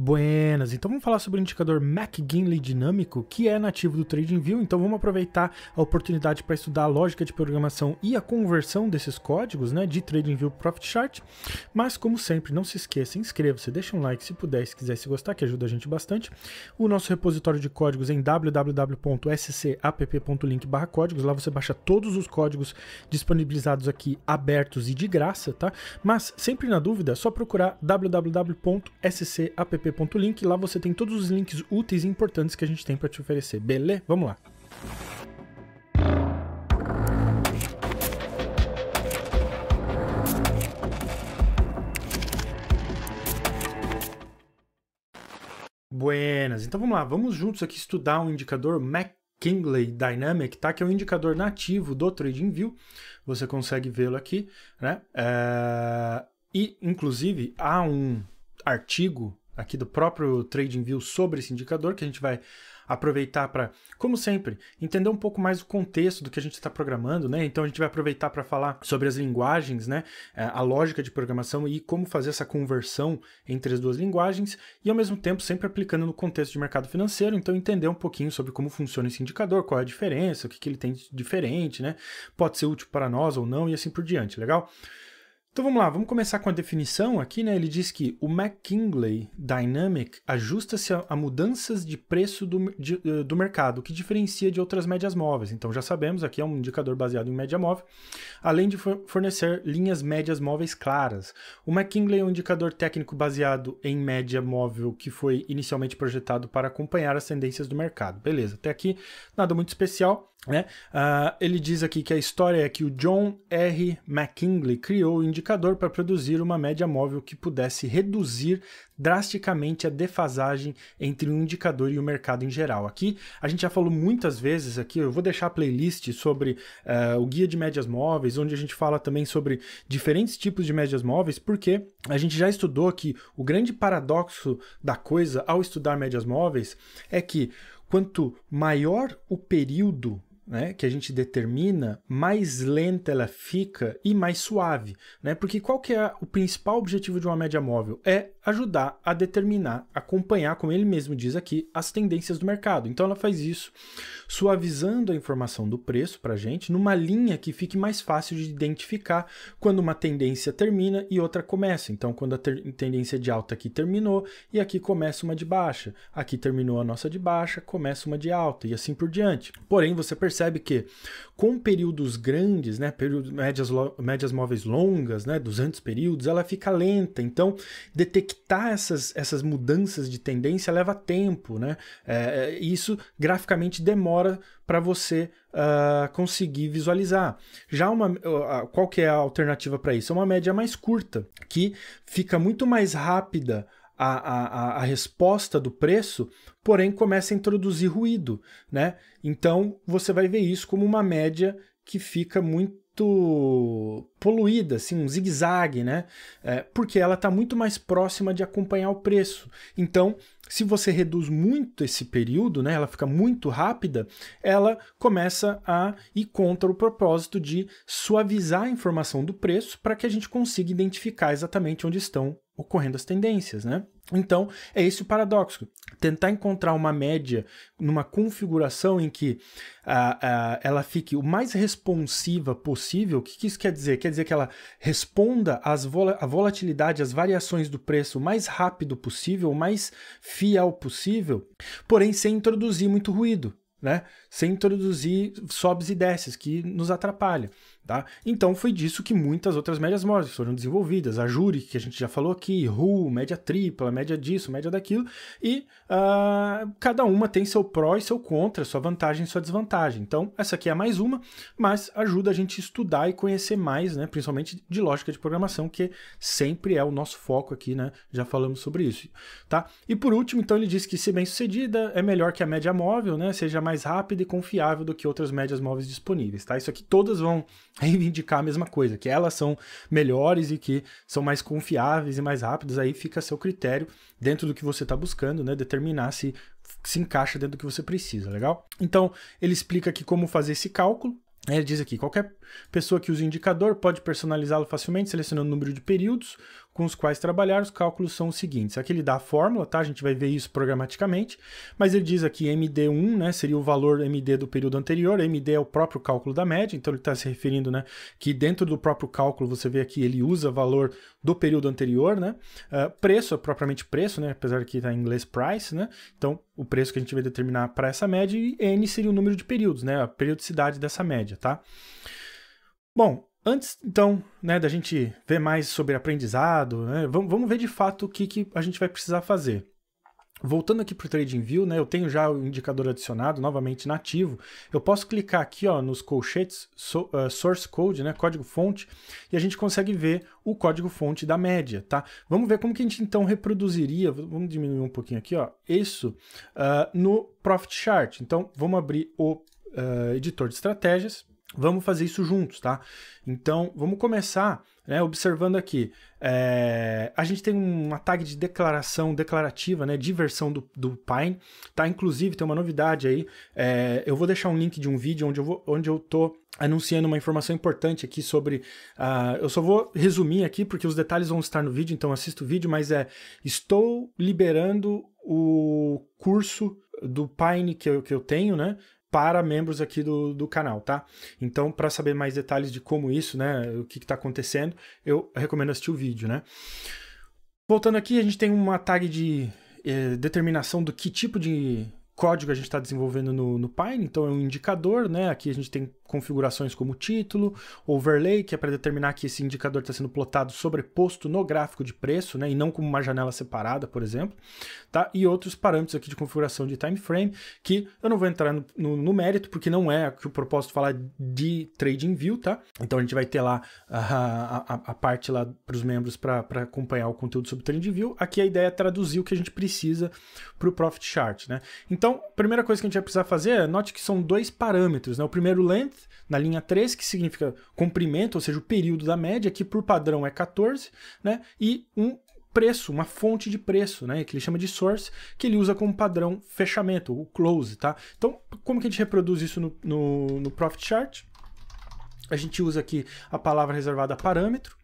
Buenas, então vamos falar sobre o indicador McGinley dinâmico, que é nativo do TradingView, então vamos aproveitar a oportunidade para estudar a lógica de programação e a conversão desses códigos né, de TradingView Profit Chart, mas como sempre, não se esqueça, inscreva-se, deixa um like se puder, se quiser, se gostar, que ajuda a gente bastante. O nosso repositório de códigos é em www.scapp.link códigos, lá você baixa todos os códigos disponibilizados aqui, abertos e de graça, tá? Mas sempre na dúvida, é só procurar www.scapp Link lá você tem todos os links úteis e importantes que a gente tem para te oferecer. Beleza? Vamos lá. Buenas. Então vamos lá, vamos juntos aqui estudar um indicador McKinley Dynamic, tá? Que é um indicador nativo do TradingView. Você consegue vê-lo aqui, né? É... E inclusive há um artigo aqui do próprio TradingView sobre esse indicador, que a gente vai aproveitar para, como sempre, entender um pouco mais o contexto do que a gente está programando, né? Então a gente vai aproveitar para falar sobre as linguagens, né? É, a lógica de programação e como fazer essa conversão entre as duas linguagens e ao mesmo tempo sempre aplicando no contexto de mercado financeiro, então entender um pouquinho sobre como funciona esse indicador, qual é a diferença, o que, que ele tem de diferente, né? Pode ser útil para nós ou não e assim por diante, legal? Então vamos lá, vamos começar com a definição aqui, né? Ele diz que o McKinley Dynamic ajusta-se a, a, mudanças de preço do, de, eh, do mercado, que diferencia de outras médias móveis. Então já sabemos, aqui é um indicador baseado em média móvel, além de fornecer linhas médias móveis claras. O McKinley é um indicador técnico baseado em média móvel que foi inicialmente projetado para acompanhar as tendências do mercado. Beleza, até aqui nada muito especial. Né? Uh, ele diz aqui que a história é que o John R. McKinley criou o um indicador para produzir uma média móvel que pudesse reduzir drasticamente a defasagem entre o indicador e o mercado em geral. Aqui a gente já falou muitas vezes aqui, eu vou deixar a playlist sobre uh, o guia de médias móveis, onde a gente fala também sobre diferentes tipos de médias móveis, porque a gente já estudou que o grande paradoxo da coisa ao estudar médias móveis é que quanto maior o período né, que a gente determina, mais lenta ela fica e mais suave. Né? Porque qual que é o principal objetivo de uma média móvel? É ajudar a determinar, acompanhar, como ele mesmo diz aqui, as tendências do mercado. Então ela faz isso suavizando a informação do preço para a gente numa linha que fique mais fácil de identificar quando uma tendência termina e outra começa. Então, quando a tendência de alta aqui terminou e aqui começa uma de baixa, aqui terminou a nossa de baixa, começa uma de alta e assim por diante. Porém, você percebe que com períodos grandes, né, períodos, médias, médias móveis longas, né, 200 períodos, ela fica lenta. Então, detectar detectar essas, essas mudanças de tendência leva tempo, né? É, é isso graficamente demora para você uh, conseguir visualizar. Já uma, uh, qual que é a alternativa para isso? É uma média mais curta, que fica muito mais rápida a, a, a, resposta do preço, porém começa a introduzir ruído, né? Então você vai ver isso como uma média que fica muito muito poluída, assim, um zigue-zague, né? É, porque ela está muito mais próxima de acompanhar o preço. Então, se você reduz muito esse período, né, ela fica muito rápida, ela começa a ir contra o propósito de suavizar a informação do preço para que a gente consiga identificar exatamente onde estão ocorrendo as tendências, né? Então, é esse o paradoxo. Tentar encontrar uma média numa configuração em que uh, uh, ela fique o mais responsiva possível. O que, que, isso quer dizer? Quer dizer que ela responda às vol à volatilidade, às variações do preço o mais rápido possível, o mais fiel possível, porém sem introduzir muito ruído. Né? Sem introduzir sobes e desces, que nos atrapalha. Tá? Então foi disso que muitas outras médias móveis foram desenvolvidas, a Jury, que a gente já falou aqui, RU, média tripla, média disso, média daquilo, e uh, cada uma tem seu pró e seu contra, sua vantagem e sua desvantagem. Então essa aqui é mais uma, mas ajuda a gente a estudar e conhecer mais, né, principalmente de lógica de programação, que sempre é o nosso foco aqui, né? já falamos sobre isso. Tá? E por último, então ele diz que se bem sucedida, é melhor que a média móvel né, seja mais rápida e confiável do que outras médias móveis disponíveis. Tá? Isso aqui todas vão reivindicar a mesma coisa, que elas são melhores e que são mais confiáveis e mais rápidas, aí fica a seu critério dentro do que você está buscando, né? Determinar se se encaixa dentro do que você precisa, legal? Então, ele explica aqui como fazer esse cálculo, né? ele diz aqui: qualquer pessoa que use o indicador pode personalizá-lo facilmente, selecionando o número de períodos, com os quais trabalhar, os cálculos são os seguintes. Aqui ele dá a fórmula, tá? A gente vai ver isso programaticamente, mas ele diz aqui MD1, né? Seria o valor MD do período anterior, MD é o próprio cálculo da média, então ele está se referindo, né? Que dentro do próprio cálculo, você vê aqui, ele usa valor do período anterior, né? Uh, preço é propriamente preço, né? Apesar que está em inglês price, né? Então, o preço que a gente vai determinar para essa média e N seria o número de períodos, né? A periodicidade dessa média, tá? Bom, Antes, então, né, da gente ver mais sobre aprendizado, né, vamos, vamos, ver de fato o que, que a gente vai precisar fazer. Voltando aqui para o TradingView, né, eu tenho já o indicador adicionado, novamente nativo. Eu posso clicar aqui ó, nos colchetes, so, uh, source code, né, código-fonte, e a gente consegue ver o código-fonte da média. Tá? Vamos ver como que a gente então reproduziria, vamos diminuir um pouquinho aqui, ó, isso uh, no Profit Chart. Então, vamos abrir o uh, editor de estratégias Vamos fazer isso juntos, tá? Então, vamos começar né, observando aqui. É, a gente tem uma tag de declaração declarativa, né? De versão do, do Pine, tá? Inclusive, tem uma novidade aí. É, eu vou deixar um link de um vídeo onde eu, vou, onde eu tô anunciando uma informação importante aqui sobre. Uh, eu só vou resumir aqui, porque os detalhes vão estar no vídeo, então assista o vídeo, mas é. Estou liberando o curso do Pine que eu, que eu tenho, né? para membros aqui do, do canal, tá? Então, para saber mais detalhes de como isso, né, o que está acontecendo, eu recomendo assistir o vídeo, né? Voltando aqui, a gente tem uma tag de eh, determinação do que tipo de código a gente está desenvolvendo no, no, Pine, então é um indicador, né? Aqui a gente tem configurações como título, overlay, que é para determinar que esse indicador está sendo plotado sobreposto no gráfico de preço, né? E não como uma janela separada, por exemplo, tá? E outros parâmetros aqui de configuração de time frame, que eu não vou entrar no, no, no mérito, porque não é que o propósito falar de trading view, tá? Então a gente vai ter lá a, a, a parte lá para os membros para acompanhar o conteúdo sobre trading view. Aqui a ideia é traduzir o que a gente precisa para o profit chart, né? Então então, a primeira coisa que a gente vai precisar fazer é, note que são dois parâmetros, né? O primeiro, length, na linha 3, que significa comprimento, ou seja, o período da média, que por padrão é 14, né? E um preço, uma fonte de preço, né? Que ele chama de source, que ele usa como padrão fechamento, o close, tá? Então, como que a gente reproduz isso no, no, no Profit Chart? A gente usa aqui a palavra reservada parâmetro.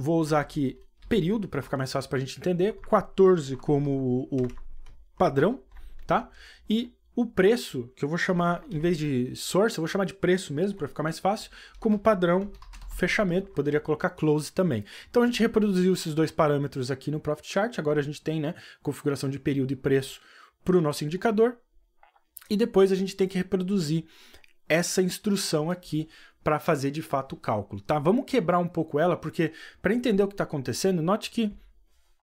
Vou usar aqui período, para ficar mais fácil para a gente entender. 14 como o, o padrão, tá? E o preço, que eu vou chamar, em vez de source, eu vou chamar de preço mesmo, para ficar mais fácil, como padrão fechamento, poderia colocar close também. Então a gente reproduziu esses dois parâmetros aqui no Profit Chart, agora a gente tem né, configuração de período e preço para o nosso indicador, e depois a gente tem que reproduzir essa instrução aqui para fazer de fato o cálculo. Tá? Vamos quebrar um pouco ela, porque para entender o que está acontecendo, note que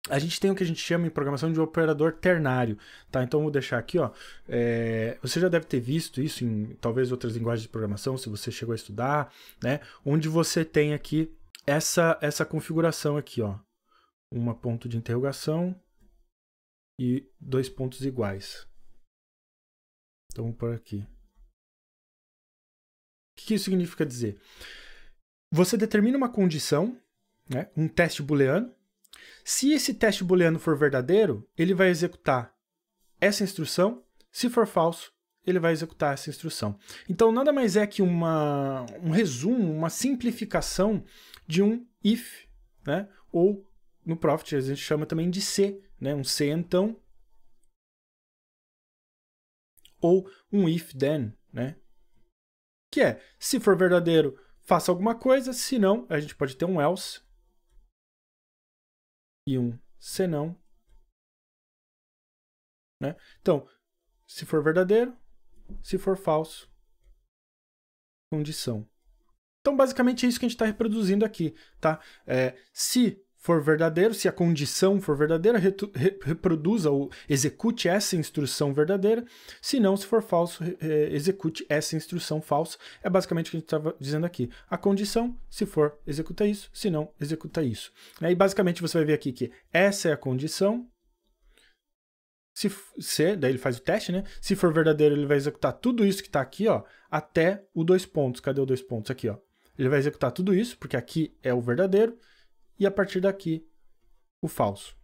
a gente tem o que a gente chama em programação de operador ternário, tá? Então vou deixar aqui, ó. É, você já deve ter visto isso em talvez outras linguagens de programação, se você chegou a estudar, né? Onde você tem aqui essa essa configuração aqui, ó. Uma ponto de interrogação e dois pontos iguais. Então vou por aqui. O que isso significa dizer? Você determina uma condição, né? Um teste booleano se esse teste booleano for verdadeiro, ele vai executar essa instrução. Se for falso, ele vai executar essa instrução. Então, nada mais é que uma, um resumo, uma simplificação de um if, né? ou no Profit a gente chama também de C, né? um C então, ou um if then, né? que é, se for verdadeiro, faça alguma coisa, se não, a gente pode ter um else, e um senão. Né? Então, se for verdadeiro, se for falso, condição. Então, basicamente, é isso que a gente está reproduzindo aqui. Tá? É, se for verdadeiro, se a condição for verdadeira, re reproduza ou execute essa instrução verdadeira. Se não, se for falso, execute essa instrução falsa. É basicamente o que a gente estava dizendo aqui. A condição, se for, executa isso. Se não, executa isso. Né? E basicamente você vai ver aqui que essa é a condição, se, se, daí ele faz o teste, né? Se for verdadeiro, ele vai executar tudo isso que está aqui, ó, até o dois pontos. Cadê o dois pontos? Aqui, ó. Ele vai executar tudo isso, porque aqui é o verdadeiro e a partir daqui o falso.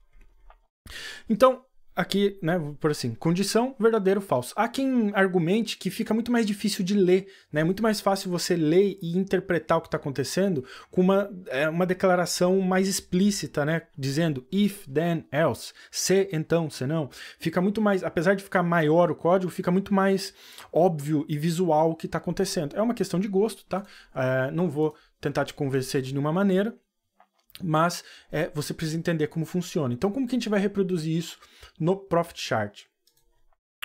Então, aqui, né, por assim, condição, verdadeiro, falso. Há quem argumente que fica muito mais difícil de ler, né, é muito mais fácil você ler e interpretar o que está acontecendo com uma, é, uma declaração mais explícita, né, dizendo if, then, else, se, então, se não. Fica muito mais, apesar de ficar maior o código, fica muito mais óbvio e visual o que está acontecendo. É uma questão de gosto, tá? É, não vou tentar te convencer de nenhuma maneira, mas é, você precisa entender como funciona. Então, como que a gente vai reproduzir isso no Profit Chart?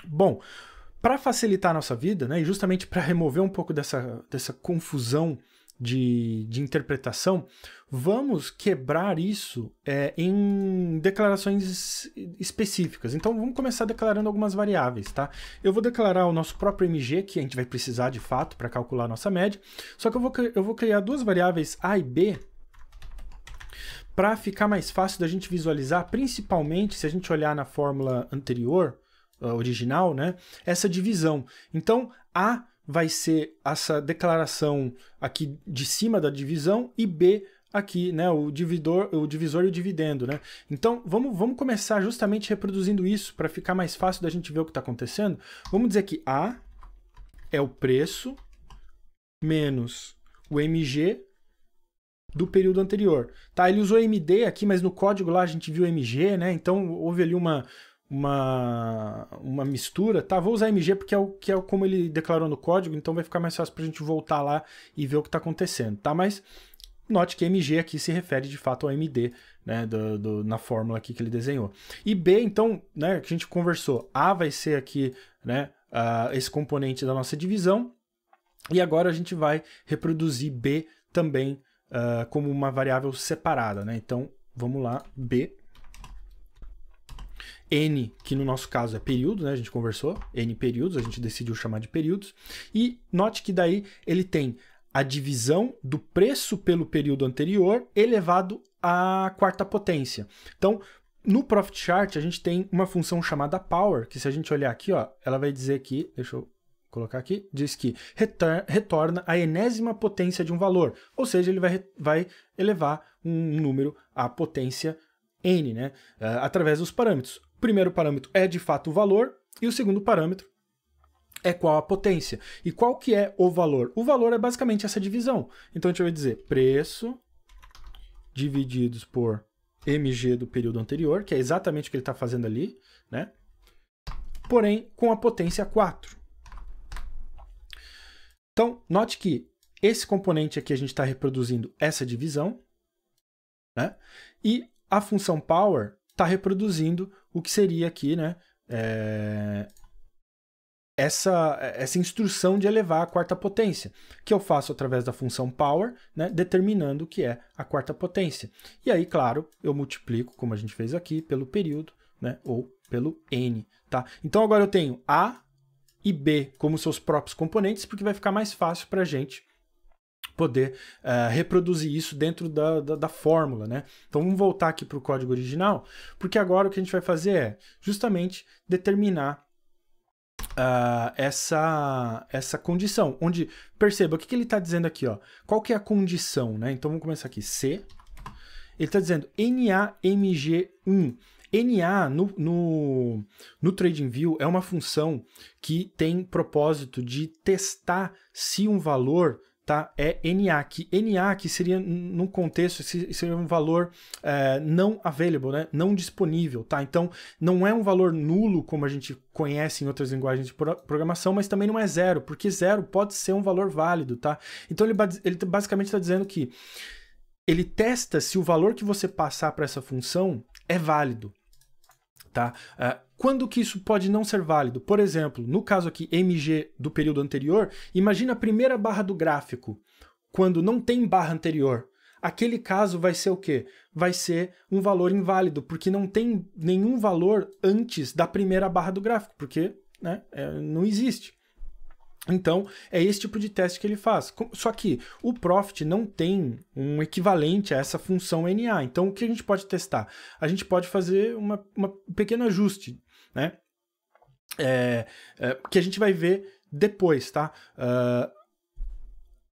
Bom, para facilitar a nossa vida, né, e justamente para remover um pouco dessa, dessa confusão de, de interpretação, vamos quebrar isso é, em declarações específicas. Então vamos começar declarando algumas variáveis, tá? Eu vou declarar o nosso próprio MG, que a gente vai precisar de fato para calcular a nossa média, só que eu vou, eu vou criar duas variáveis A e B para ficar mais fácil da gente visualizar, principalmente se a gente olhar na fórmula anterior, ah, original, né, essa divisão. Então, A vai ser essa declaração aqui de cima da divisão e B aqui, né, o divisor, o divisor e o dividendo, né? Então, vamos, vamos começar justamente reproduzindo isso para ficar mais fácil da gente ver o que está acontecendo. Vamos dizer que A é o preço menos o MG do período anterior. Tá, ele usou MD aqui, mas no código lá a gente viu MG, né? Então houve ali uma, uma, uma mistura. Tá, vou usar MG porque é, o, que é como ele declarou no código, então vai ficar mais fácil para a gente voltar lá e ver o que está acontecendo, tá? Mas note que MG aqui se refere de fato ao MD, né, do, do, na fórmula aqui que ele desenhou. E B, então, né, que a gente conversou, A vai ser aqui, né, uh, esse componente da nossa divisão, e agora a gente vai reproduzir B também uh, como uma variável separada, né? Então, vamos lá, b n, que no nosso caso é período, né? A gente conversou, n períodos, a gente decidiu chamar de períodos. E note que daí ele tem a divisão do preço pelo período anterior elevado à quarta potência. Então, no Profit Chart, a gente tem uma função chamada Power, que se a gente olhar aqui, ó, ela vai dizer que, deixa eu colocar aqui, diz que retorna a enésima potência de um valor, ou seja, ele vai, vai elevar um número à potência n, né, é, através dos parâmetros. O primeiro parâmetro é de fato o valor e o segundo parâmetro é qual a potência. E qual que é o valor? O valor é basicamente essa divisão. Então a gente vai dizer preço divididos por mg do período anterior, que é exatamente o que ele está fazendo ali, né? porém com a potência 4. Então, note que esse componente aqui a gente está reproduzindo essa divisão, né? E a função power está reproduzindo o que seria aqui, né? É... Essa, essa instrução de elevar a quarta potência, que eu faço através da função power, né, determinando o que é a quarta potência. E aí, claro, eu multiplico, como a gente fez aqui, pelo período, né, ou pelo n. Tá? Então agora eu tenho a e B como seus próprios componentes, porque vai ficar mais fácil para a gente poder uh, reproduzir isso dentro da, da, da, fórmula, né? Então vamos voltar aqui para o código original, porque agora o que a gente vai fazer é justamente determinar uh, essa, essa condição, onde, perceba, o que, que ele está dizendo aqui, ó? qual que é a condição, né? Então vamos começar aqui, C, ele está dizendo NAMG1. NA no, no, no TradingView é uma função que tem propósito de testar se um valor tá? é NA, que NA que seria num contexto, seria um valor é, não available, né? não disponível. Tá? Então, não é um valor nulo como a gente conhece em outras linguagens de programação, mas também não é zero, porque zero pode ser um valor válido. Tá? Então, ele, ele basicamente está dizendo que ele testa se o valor que você passar para essa função é válido tá? Uh, quando que isso pode não ser válido? Por exemplo, no caso aqui MG do período anterior, imagina a primeira barra do gráfico, quando não tem barra anterior. Aquele caso vai ser o quê? Vai ser um valor inválido, porque não tem nenhum valor antes da primeira barra do gráfico, porque né, é, não existe. Então, é esse tipo de teste que ele faz. Só que o profit não tem um equivalente a essa função NA. Então, o que a gente pode testar? A gente pode fazer um pequeno ajuste, né? É, é, que a gente vai ver depois, tá? Uh,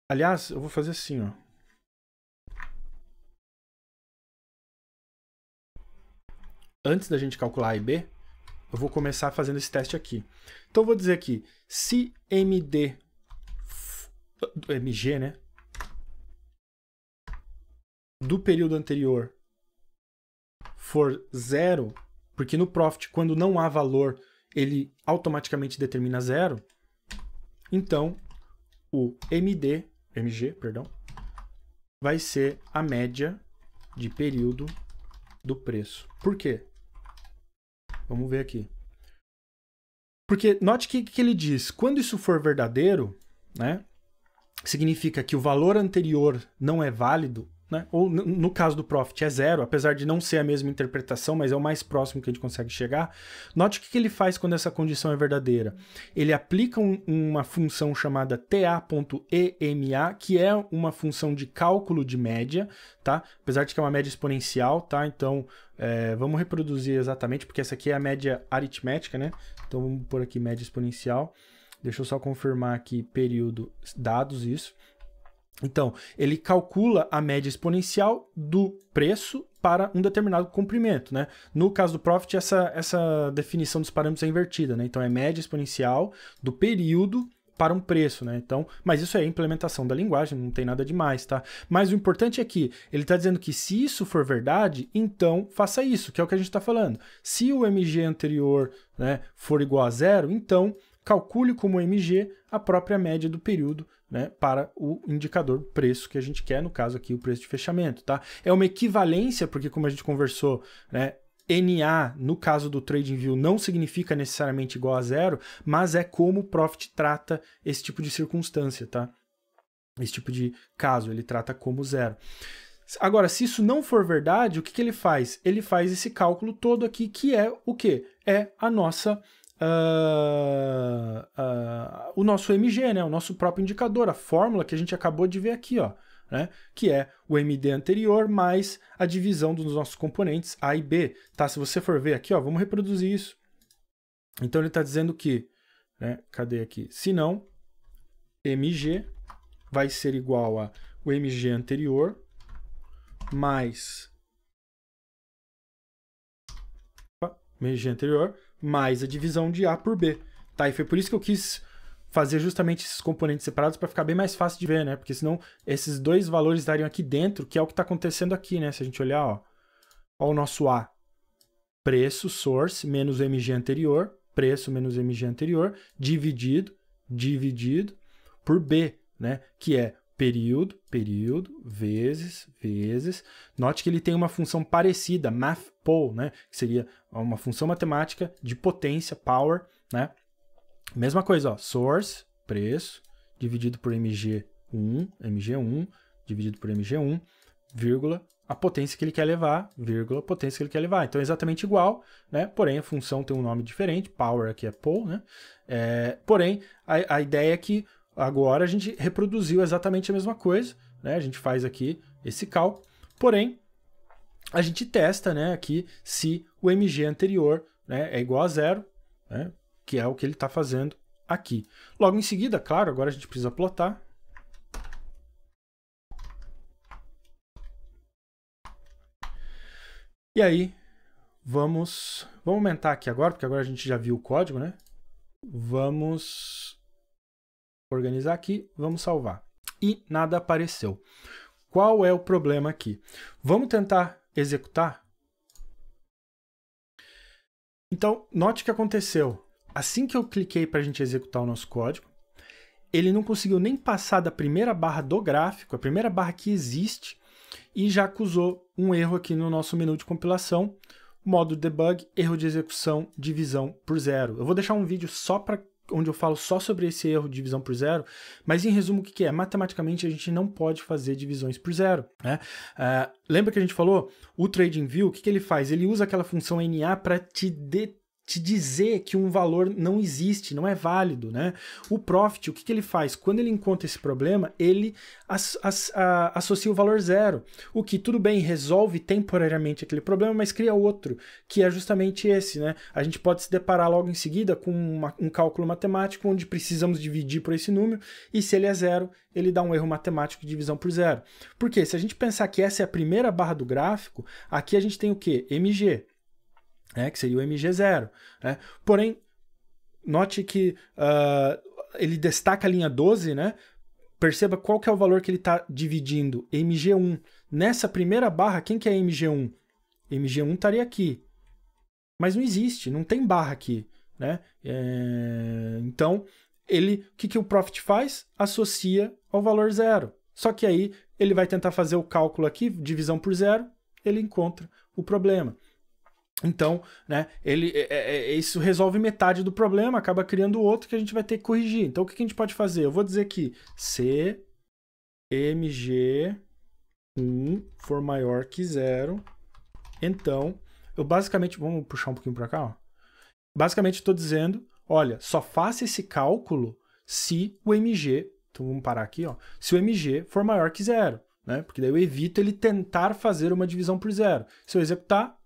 aliás, eu vou fazer assim, ó. Antes da gente calcular A e B, eu vou começar fazendo esse teste aqui. Então, eu vou dizer aqui, se MD, MG, né? Do período anterior for zero, porque no profit, quando não há valor, ele automaticamente determina zero, então o MD, MG, perdão, vai ser a média de período do preço. Por quê? Vamos ver aqui. Porque note que, que ele diz: quando isso for verdadeiro, né? Significa que o valor anterior não é válido né? Ou no caso do Profit é zero, apesar de não ser a mesma interpretação, mas é o mais próximo que a gente consegue chegar. Note o que ele faz quando essa condição é verdadeira. Ele aplica um, uma função chamada ta.ema, que é uma função de cálculo de média, tá? Apesar de que é uma média exponencial, tá? Então é, vamos reproduzir exatamente, porque essa aqui é a média aritmética, né? Então vamos por aqui média exponencial. Deixa eu só confirmar aqui período dados isso. Então, ele calcula a média exponencial do preço para um determinado comprimento, né? No caso do profit, essa, essa definição dos parâmetros é invertida, né? Então, é média exponencial do período para um preço, né? Então, mas isso é a implementação da linguagem, não tem nada demais, tá? Mas o importante é que ele está dizendo que se isso for verdade, então faça isso, que é o que a gente está falando. Se o MG anterior né, for igual a zero, então calcule como MG a própria média do período né, para o indicador preço que a gente quer, no caso aqui o preço de fechamento. Tá? É uma equivalência, porque como a gente conversou, né, NA, no caso do TradingView, não significa necessariamente igual a zero, mas é como o Profit trata esse tipo de circunstância, tá? Esse tipo de caso, ele trata como zero. Agora, se isso não for verdade, o que, que ele faz? Ele faz esse cálculo todo aqui, que é o quê? É a nossa ah, ah, o nosso MG, né? o nosso próprio indicador, a fórmula que a gente acabou de ver aqui, ó, né? que é o MD anterior mais a divisão dos nossos componentes A e B. Tá? Se você for ver aqui, ó, vamos reproduzir isso. Então ele está dizendo que, né? cadê aqui? Se não, MG vai ser igual a o MG anterior mais MG anterior mais a divisão de A por B. Tá? E foi por isso que eu quis fazer justamente esses componentes separados para ficar bem mais fácil de ver, né? Porque senão esses dois valores estariam aqui dentro, que é o que está acontecendo aqui, né? Se a gente olhar, ó, ó o nosso A, preço, source, menos MG anterior, preço menos MG anterior, dividido, dividido por B, né? Que é período, período, vezes, vezes. Note que ele tem uma função parecida, math pole, né? Que seria uma função matemática de potência, power, né? Mesma coisa, ó, source, preço, dividido por mg1, mg1, dividido por mg1, vírgula, a potência que ele quer levar, vírgula, a potência que ele quer levar. Então é exatamente igual, né? Porém, a função tem um nome diferente, power aqui é pole, né? É, porém, a, a ideia é que Agora a gente reproduziu exatamente a mesma coisa, né? A gente faz aqui esse cálculo porém a gente testa, né, aqui se o MG anterior, né, é igual a zero, né, que é o que ele está fazendo aqui. Logo em seguida, claro, agora a gente precisa plotar. E aí, vamos, vamos aumentar aqui agora, porque agora a gente já viu o código, né? Vamos organizar aqui, vamos salvar. E nada apareceu. Qual é o problema aqui? Vamos tentar executar? Então, note o que aconteceu. Assim que eu cliquei para a gente executar o nosso código, ele não conseguiu nem passar da primeira barra do gráfico, a primeira barra que existe, e já acusou um erro aqui no nosso menu de compilação, modo debug, erro de execução, divisão por zero. Eu vou deixar um vídeo só para onde eu falo só sobre esse erro de divisão por zero, mas em resumo o que, que é? Matematicamente a gente não pode fazer divisões por zero. Né? Uh, lembra que a gente falou? O TradingView, o que, que ele faz? Ele usa aquela função NA para te determinar te dizer que um valor não existe, não é válido, né? O profit, o que, que ele faz? Quando ele encontra esse problema, ele as, as, a, associa o valor zero, o que tudo bem resolve temporariamente aquele problema, mas cria outro, que é justamente esse, né? A gente pode se deparar logo em seguida com uma, um cálculo matemático onde precisamos dividir por esse número e se ele é zero, ele dá um erro matemático de divisão por zero. Porque se a gente pensar que essa é a primeira barra do gráfico, aqui a gente tem o que? MG, né, que seria o MG0. Né? Porém, note que uh, ele destaca a linha 12, né? Perceba qual que é o valor que ele está dividindo, MG1. Nessa primeira barra, quem que é MG1? MG1 estaria aqui. Mas não existe, não tem barra aqui. Né? É... Então, ele, o que, que o Profit faz? Associa ao valor zero. Só que aí ele vai tentar fazer o cálculo aqui, divisão por zero, ele encontra o problema. Então, né, ele, é, é, é, isso resolve metade do problema, acaba criando outro que a gente vai ter que corrigir. Então, o que, que a gente pode fazer? Eu vou dizer aqui, cmg MG, 1 for maior que zero. Então, eu basicamente, vamos puxar um pouquinho para cá, ó. Basicamente, estou dizendo, olha, só faça esse cálculo se o MG, então vamos parar aqui, ó, se o MG for maior que zero. Né? Porque daí eu evito ele tentar fazer uma divisão por zero. Se eu executar,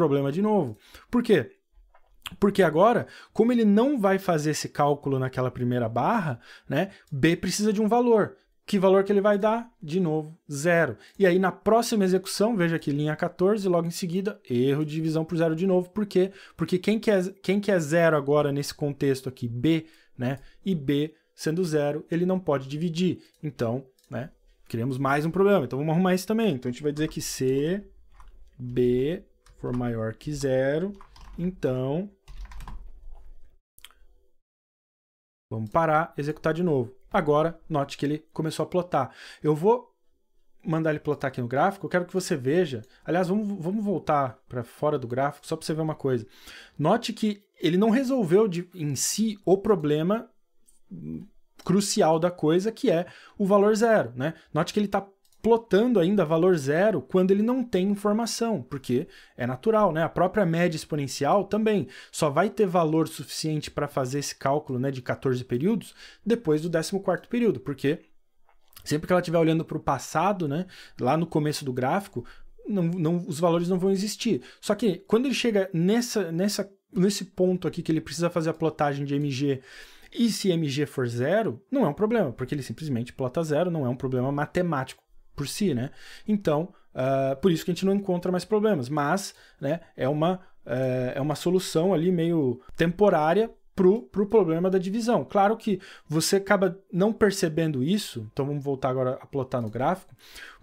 problema de novo. Por quê? Porque agora, como ele não vai fazer esse cálculo naquela primeira barra, né? B precisa de um valor. Que valor que ele vai dar? De novo, zero. E aí na próxima execução, veja aqui, linha 14, logo em seguida, erro de divisão por zero de novo. Por quê? Porque quem quer, é, quem quer é zero agora nesse contexto aqui, B, né? E B sendo zero, ele não pode dividir. Então, né? Criamos mais um problema. Então vamos arrumar isso também. Então a gente vai dizer que C, B, for maior que zero, então vamos parar, executar de novo. Agora, note que ele começou a plotar. Eu vou mandar ele plotar aqui no gráfico, eu quero que você veja. Aliás, vamos, vamos voltar para fora do gráfico só para você ver uma coisa. Note que ele não resolveu de, em si o problema crucial da coisa, que é o valor zero. Né? Note que ele está plotando ainda valor zero quando ele não tem informação, porque é natural, né? A própria média exponencial também só vai ter valor suficiente para fazer esse cálculo né, de 14 períodos depois do 14º período, porque sempre que ela estiver olhando para o passado, né, lá no começo do gráfico, não, não, os valores não vão existir. Só que quando ele chega nessa, nessa, nesse ponto aqui que ele precisa fazer a plotagem de MG e se MG for zero, não é um problema, porque ele simplesmente plota zero, não é um problema matemático por si, né? Então, uh, por isso que a gente não encontra mais problemas, mas né, é, uma, uh, é uma solução ali meio temporária pro, pro problema da divisão. Claro que você acaba não percebendo isso, então vamos voltar agora a plotar no gráfico,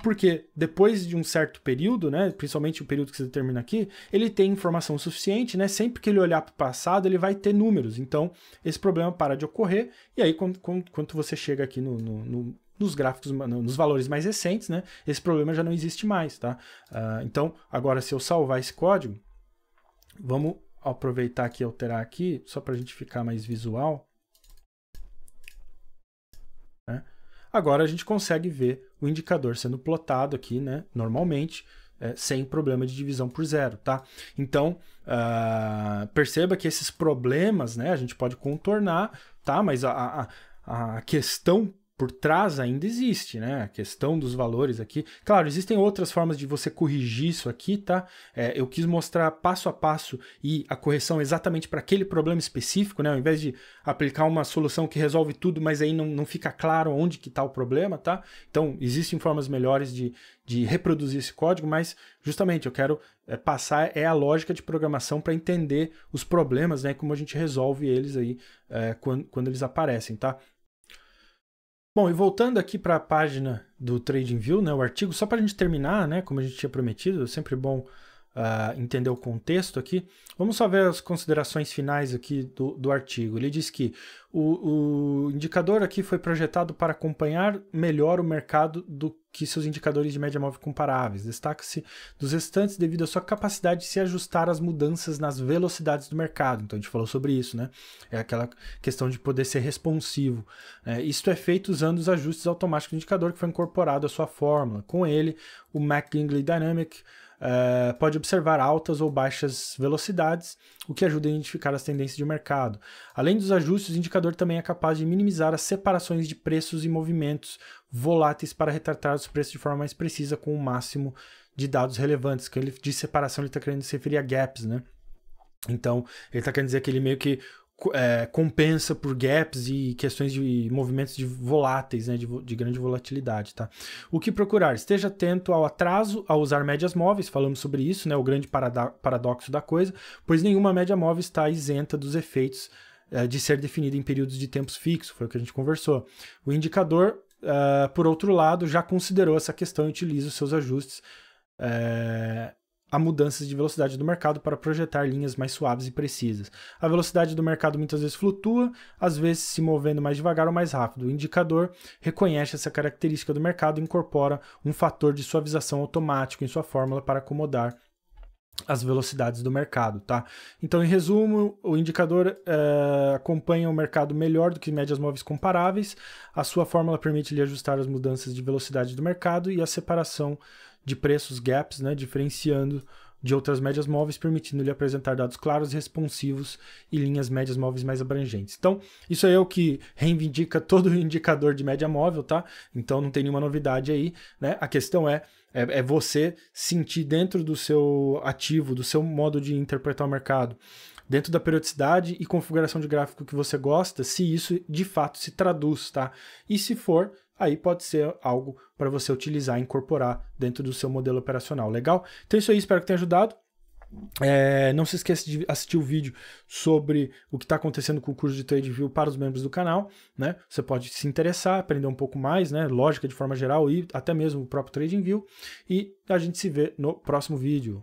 porque depois de um certo período, né, principalmente o período que você determina aqui, ele tem informação suficiente, né, sempre que ele olhar para o passado, ele vai ter números, então esse problema para de ocorrer, e aí quando, quando, quando você chega aqui no, no, no nos gráficos, nos valores mais recentes, né, esse problema já não existe mais, tá? Uh, então, agora se eu salvar esse código, vamos aproveitar aqui e alterar aqui, só para a gente ficar mais visual. Né? Agora a gente consegue ver o indicador sendo plotado aqui, né, normalmente, é, sem problema de divisão por zero, tá? Então, uh, perceba que esses problemas, né, a gente pode contornar, tá? Mas a, a, a questão por trás ainda existe, né? A questão dos valores aqui. Claro, existem outras formas de você corrigir isso aqui, tá? É, eu quis mostrar passo a passo e a correção exatamente para aquele problema específico, né? Ao invés de aplicar uma solução que resolve tudo, mas aí não, não fica claro onde que está o problema, tá? Então, existem formas melhores de, de reproduzir esse código, mas justamente eu quero é, passar é a lógica de programação para entender os problemas, né? Como a gente resolve eles aí é, quando, quando eles aparecem, tá? Bom, e voltando aqui para a página do TradingView, né, o artigo, só para a gente terminar, né, como a gente tinha prometido, é sempre bom uh, entender o contexto aqui, vamos só ver as considerações finais aqui do, do artigo. Ele diz que o, o indicador aqui foi projetado para acompanhar melhor o mercado do que seus indicadores de média móvel comparáveis. Destaca-se dos restantes devido à sua capacidade de se ajustar às mudanças nas velocidades do mercado. Então a gente falou sobre isso, né? É aquela questão de poder ser responsivo. É, isto é feito usando os ajustes automáticos do indicador que foi incorporado à sua fórmula. Com ele, o McGingley Dynamic uh, pode observar altas ou baixas velocidades, o que ajuda a identificar as tendências de mercado. Além dos ajustes, o indicador também é capaz de minimizar as separações de preços e movimentos voláteis para retratar os preços de forma mais precisa com o máximo de dados relevantes. Que ele de separação ele está querendo se referir a gaps, né? Então, ele está querendo dizer que ele meio que é, compensa por gaps e questões de movimentos de voláteis, né, de, de, grande volatilidade, tá? O que procurar? Esteja atento ao atraso, a usar médias móveis, falamos sobre isso, né, o grande paradoxo da coisa, pois nenhuma média móvel está isenta dos efeitos é, de ser definida em períodos de tempos fixos, foi o que a gente conversou. O indicador, uh, por outro lado, já considerou essa questão e utiliza os seus ajustes é, a mudanças de velocidade do mercado para projetar linhas mais suaves e precisas. A velocidade do mercado muitas vezes flutua, às vezes se movendo mais devagar ou mais rápido. O indicador reconhece essa característica do mercado e incorpora um fator de suavização automático em sua fórmula para acomodar as velocidades do mercado, tá? Então, em resumo, o indicador é, acompanha o mercado melhor do que médias móveis comparáveis. A sua fórmula permite lhe ajustar as mudanças de velocidade do mercado e a separação de preços gaps, né, diferenciando de outras médias móveis, permitindo-lhe apresentar dados claros, responsivos e linhas médias móveis mais abrangentes. Então, isso aí é o que reivindica todo o indicador de média móvel, tá? Então, não tem nenhuma novidade aí, né? A questão é, é, é você sentir dentro do seu ativo, do seu modo de interpretar o mercado, dentro da periodicidade e configuração de gráfico que você gosta, se isso de fato se traduz, tá? E se for, aí pode ser algo para você utilizar, incorporar dentro do seu modelo operacional. Legal? Então é isso aí, espero que tenha ajudado. É, não se esqueça de assistir o vídeo sobre o que está acontecendo com o curso de TradeView para os membros do canal. Né? Você pode se interessar, aprender um pouco mais, né? lógica de forma geral e até mesmo o próprio TradingView. E a gente se vê no próximo vídeo.